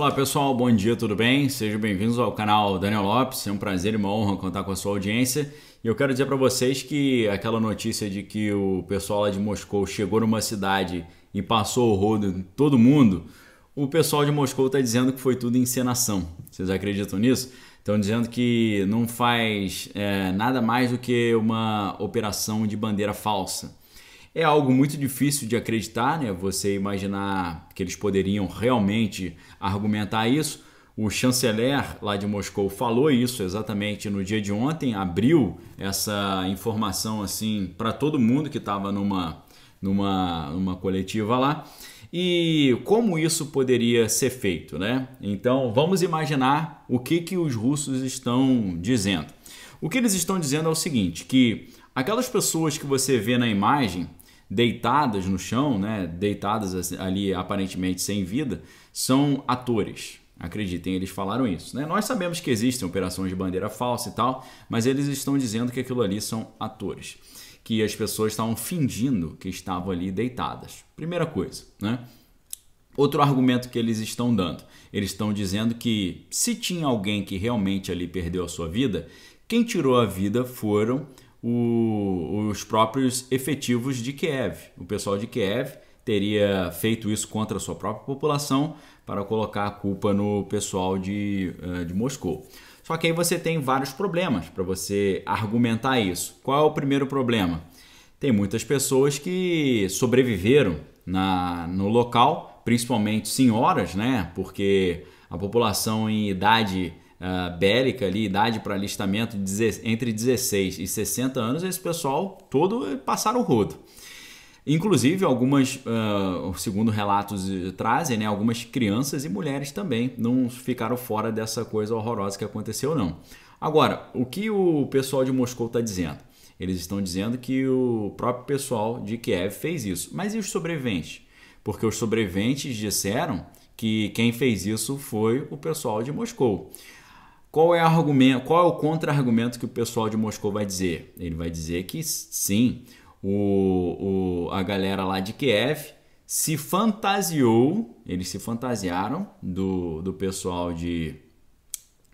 Olá pessoal, bom dia, tudo bem? Sejam bem-vindos ao canal Daniel Lopes. É um prazer e uma honra contar com a sua audiência. E eu quero dizer para vocês que aquela notícia de que o pessoal lá de Moscou chegou numa cidade e passou o rodo em todo mundo, o pessoal de Moscou está dizendo que foi tudo encenação. Vocês acreditam nisso? Estão dizendo que não faz é, nada mais do que uma operação de bandeira falsa. É algo muito difícil de acreditar, né? Você imaginar que eles poderiam realmente argumentar isso. O chanceler lá de Moscou falou isso exatamente no dia de ontem, abriu essa informação assim para todo mundo que estava numa, numa, numa coletiva lá. E como isso poderia ser feito, né? Então vamos imaginar o que, que os russos estão dizendo. O que eles estão dizendo é o seguinte: que aquelas pessoas que você vê na imagem deitadas no chão, né, deitadas assim, ali aparentemente sem vida, são atores. Acreditem, eles falaram isso. Né? Nós sabemos que existem operações de bandeira falsa e tal, mas eles estão dizendo que aquilo ali são atores. Que as pessoas estavam fingindo que estavam ali deitadas. Primeira coisa, né? Outro argumento que eles estão dando, eles estão dizendo que se tinha alguém que realmente ali perdeu a sua vida, quem tirou a vida foram o, os próprios efetivos de Kiev. O pessoal de Kiev teria feito isso contra a sua própria população para colocar a culpa no pessoal de, eh, de Moscou. Só que aí você tem vários problemas para você argumentar isso. Qual é o primeiro problema? Tem muitas pessoas que sobreviveram na, no local, principalmente senhoras, né? Porque a população em idade uh, bélica ali, idade para alistamento entre 16 e 60 anos, esse pessoal todo passaram o rodo. Inclusive, algumas, uh, segundo relatos trazem, né, algumas crianças e mulheres também não ficaram fora dessa coisa horrorosa que aconteceu, não. Agora, o que o pessoal de Moscou está dizendo? Eles estão dizendo que o próprio pessoal de Kiev fez isso. Mas e os sobreviventes? Porque os sobreviventes disseram que quem fez isso foi o pessoal de Moscou. Qual é, argumento, qual é o contra-argumento que o pessoal de Moscou vai dizer? Ele vai dizer que sim, o, o, a galera lá de Kiev se fantasiou, eles se fantasiaram do, do pessoal de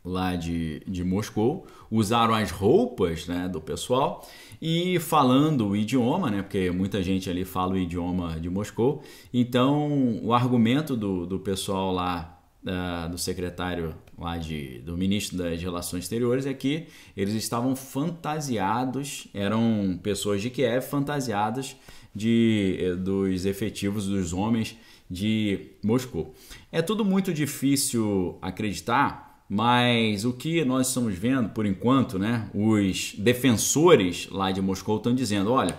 lá de, de Moscou, usaram as roupas né, do pessoal e falando o idioma, né, porque muita gente ali fala o idioma de Moscou. Então, o argumento do, do pessoal lá, ah, do secretário lá de, do ministro das Relações Exteriores é que eles estavam fantasiados, eram pessoas de Kiev fantasiadas de, eh, dos efetivos dos homens de Moscou. É tudo muito difícil acreditar, mas o que nós estamos vendo por enquanto, né, os defensores lá de Moscou estão dizendo, olha,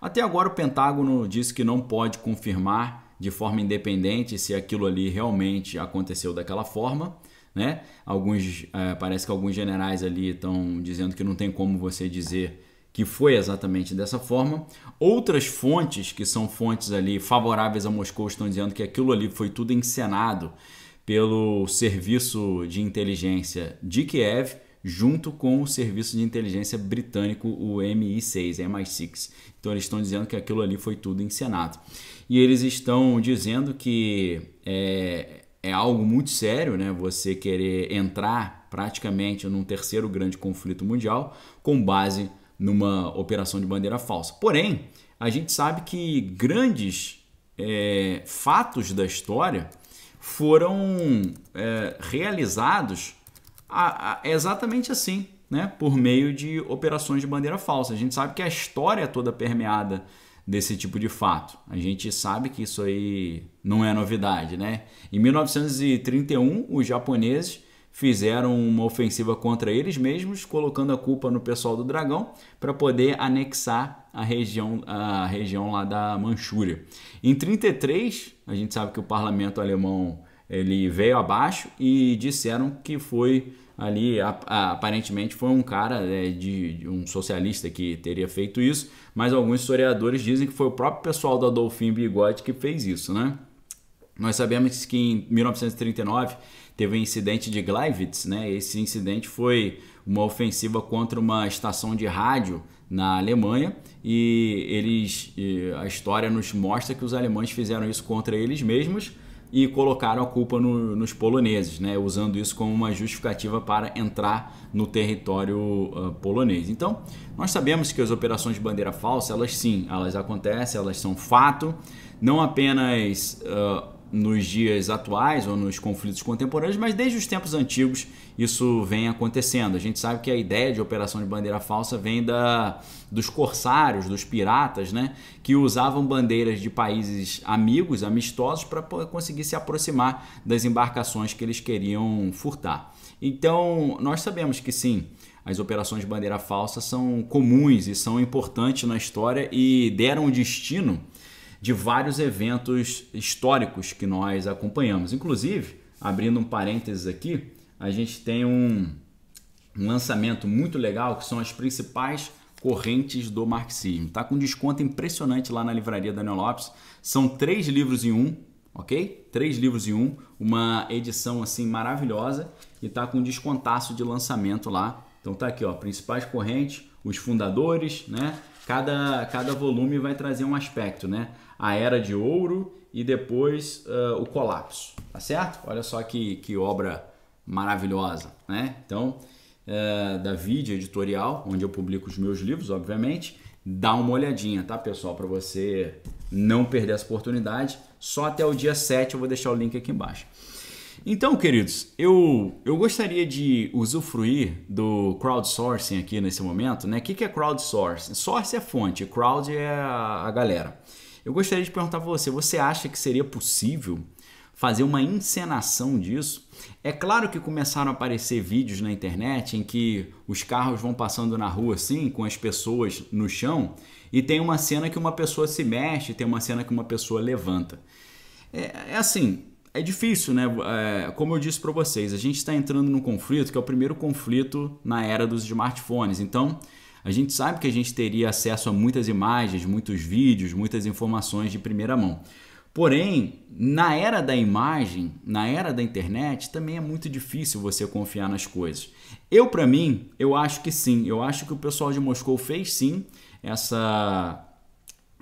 até agora o Pentágono disse que não pode confirmar de forma independente se aquilo ali realmente aconteceu daquela forma né? Alguns eh, parece que alguns generais ali estão dizendo que não tem como você dizer que foi exatamente dessa forma. Outras fontes que são fontes ali favoráveis a Moscou estão dizendo que aquilo ali foi tudo encenado pelo serviço de inteligência de Kiev junto com o serviço de inteligência britânico, o MI6, MI6. Então eles estão dizendo que aquilo ali foi tudo encenado. E eles estão dizendo que é, é algo muito sério, né? Você querer entrar praticamente num terceiro grande conflito mundial com base numa operação de bandeira falsa. Porém, a gente sabe que grandes é, fatos da história foram é, realizados a, a, exatamente assim, né? por meio de operações de bandeira falsa. A gente sabe que a história é toda permeada desse tipo de fato. A gente sabe que isso aí não é novidade, né? Em 1931, os japoneses fizeram uma ofensiva contra eles mesmos, colocando a culpa no pessoal do Dragão para poder anexar a região, a região lá da Manchúria. Em 33, a gente sabe que o parlamento alemão ele veio abaixo e disseram que foi ali aparentemente foi um cara é, de, de, um socialista que teria feito isso, mas alguns historiadores dizem que foi o próprio pessoal do Adolfinho Bigode que fez isso, né? Nós sabemos que em 1939 teve um incidente de Gleiwitz, né? Esse incidente foi uma ofensiva contra uma estação de rádio na Alemanha e eles e a história nos mostra que os alemães fizeram isso contra eles mesmos e colocaram a culpa no, nos poloneses, né? usando isso como uma justificativa para entrar no território uh, polonês. Então, nós sabemos que as operações de bandeira falsa, elas sim, elas acontecem, elas são fato, não apenas uh, nos dias atuais ou nos conflitos contemporâneos, mas desde os tempos antigos isso vem acontecendo. A gente sabe que a ideia de operação de bandeira falsa vem da, dos corsários, dos piratas, né, que usavam bandeiras de países amigos, amistosos, para conseguir se aproximar das embarcações que eles queriam furtar. Então, nós sabemos que sim, as operações de bandeira falsa são comuns e são importantes na história e deram destino de vários eventos históricos que nós acompanhamos. Inclusive, abrindo um parênteses aqui, a gente tem um, um lançamento muito legal que são as principais correntes do marxismo. Tá com desconto impressionante lá na livraria Daniel Lopes. São três livros em um, ok? Três livros em um, uma edição assim maravilhosa e tá com descontaço de lançamento lá. Então tá aqui, ó, principais correntes, os fundadores, né? Cada, cada volume vai trazer um aspecto, né? a Era de Ouro e depois uh, o Colapso, tá certo? Olha só que, que obra maravilhosa, né? Então, uh, ah, da Vídeo Editorial, onde eu publico os meus livros, obviamente, dá uma olhadinha, tá, pessoal? Para você não perder essa oportunidade. Só até o dia 7 eu vou deixar o link aqui embaixo. Então, queridos, eu, eu gostaria de usufruir do crowdsourcing aqui nesse momento, né? O que, que é crowdsourcing? Source é fonte, crowd é a, a galera. Eu gostaria de perguntar para você: você acha que seria possível fazer uma encenação disso? É claro que começaram a aparecer vídeos na internet em que os carros vão passando na rua assim, com as pessoas no chão, e tem uma cena que uma pessoa se mexe, tem uma cena que uma pessoa levanta. É, é assim, é difícil, né? É, como eu disse para vocês, a gente está entrando num conflito que é o primeiro conflito na era dos smartphones. Então, a gente sabe que a gente teria acesso a muitas imagens, muitos vídeos, muitas informações de primeira mão. Porém, na era da imagem, na era da internet, também é muito difícil você confiar nas coisas. Eu, para mim, eu acho que sim. Eu acho que o pessoal de Moscou fez sim essa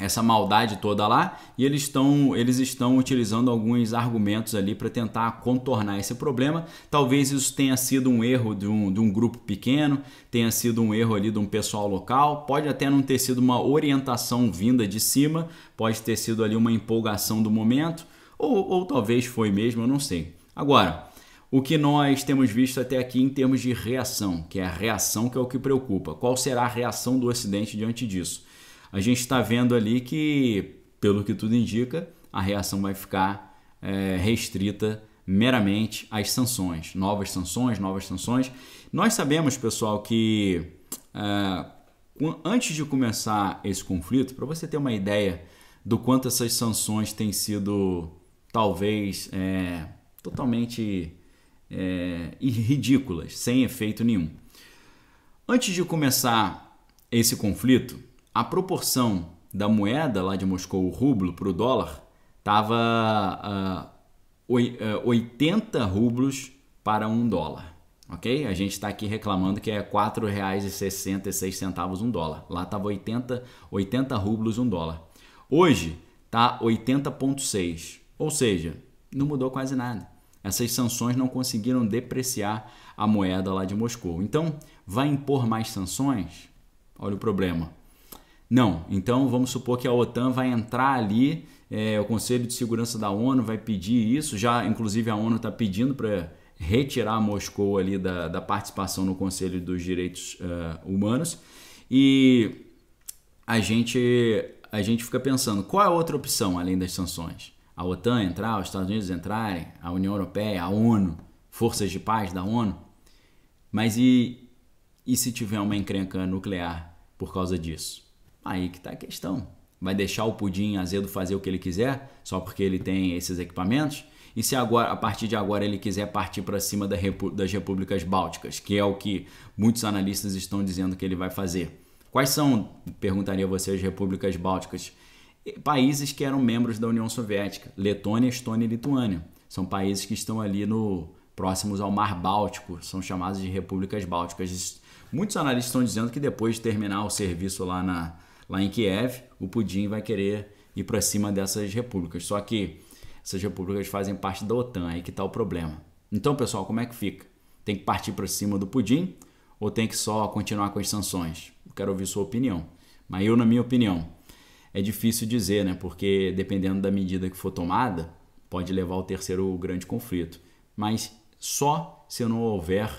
essa maldade toda lá e eles estão eles estão utilizando alguns argumentos ali para tentar contornar esse problema talvez isso tenha sido um erro de um, de um grupo pequeno tenha sido um erro ali de um pessoal local pode até não ter sido uma orientação vinda de cima pode ter sido ali uma empolgação do momento ou, ou talvez foi mesmo eu não sei agora o que nós temos visto até aqui em termos de reação que é a reação que é o que preocupa qual será a reação do Ocidente diante disso a gente está vendo ali que, pelo que tudo indica, a reação vai ficar é, restrita meramente às sanções, novas sanções, novas sanções. Nós sabemos, pessoal, que é, antes de começar esse conflito, para você ter uma ideia do quanto essas sanções têm sido talvez é, totalmente é, ridículas, sem efeito nenhum. Antes de começar esse conflito, a proporção da moeda lá de Moscou, o rublo, para o dólar, estava uh, 80 rublos para um dólar. Ok? A gente está aqui reclamando que é R$ 4,66 um dólar. Lá estava 80, 80 rublos um dólar. Hoje está 80,6. Ou seja, não mudou quase nada. Essas sanções não conseguiram depreciar a moeda lá de Moscou. Então, vai impor mais sanções? Olha o problema não. Então vamos supor que a OTAN vai entrar ali, é, o Conselho de Segurança da ONU vai pedir isso, já inclusive a ONU está pedindo para retirar Moscou ali da, da, participação no Conselho dos Direitos uh, Humanos. E a gente, a gente fica pensando, qual é a outra opção além das sanções? A OTAN entrar, os Estados Unidos entrarem, a União Europeia, a ONU, forças de paz da ONU? Mas e, e se tiver uma encrenca nuclear por causa disso? Aí que está a questão. Vai deixar o pudim azedo fazer o que ele quiser só porque ele tem esses equipamentos? E se agora, a partir de agora ele quiser partir para cima da repu das repúblicas bálticas, que é o que muitos analistas estão dizendo que ele vai fazer? Quais são, perguntaria você, as repúblicas bálticas? Países que eram membros da União Soviética, Letônia, Estônia e Lituânia. São países que estão ali no próximos ao Mar Báltico, são chamados de repúblicas bálticas. Muitos analistas estão dizendo que depois de terminar o serviço lá na, lá em Kiev, o Pudim vai querer ir para cima dessas repúblicas. Só que essas repúblicas fazem parte da OTAN, aí que está o problema. Então, pessoal, como é que fica? Tem que partir para cima do Pudim ou tem que só continuar com as sanções? Eu quero ouvir sua opinião. Mas eu, na minha opinião, é difícil dizer, né? Porque dependendo da medida que for tomada, pode levar ao terceiro grande conflito. Mas só se não houver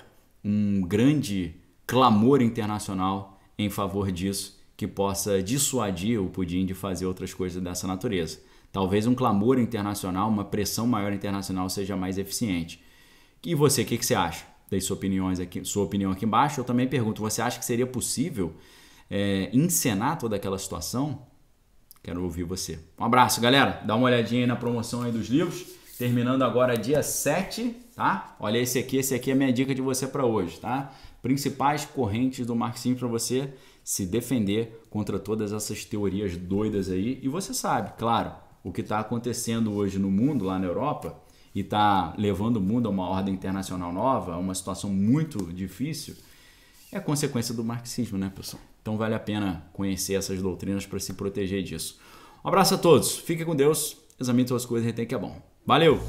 um grande clamor internacional em favor disso que possa dissuadir o Pudim de fazer outras coisas dessa natureza. Talvez um clamor internacional, uma pressão maior internacional seja mais eficiente. E você, o que, que, você acha? Deixe sua, opiniões aqui, sua opinião aqui embaixo. Eu também pergunto, você acha que seria possível é, encenar toda aquela situação? Quero ouvir você. Um abraço, galera. Dá uma olhadinha aí na promoção aí dos livros. Terminando agora dia 7, tá? Olha esse aqui, esse aqui é a minha dica de você para hoje, tá? Principais correntes do marketing para você se defender contra todas essas teorias doidas aí. E você sabe, claro, o que está acontecendo hoje no mundo, lá na Europa, e está levando o mundo a uma ordem internacional nova, a uma situação muito difícil, é consequência do marxismo, né, pessoal? Então vale a pena conhecer essas doutrinas para se proteger disso. Um abraço a todos, fique com Deus, examine suas coisas e retém que é bom. Valeu!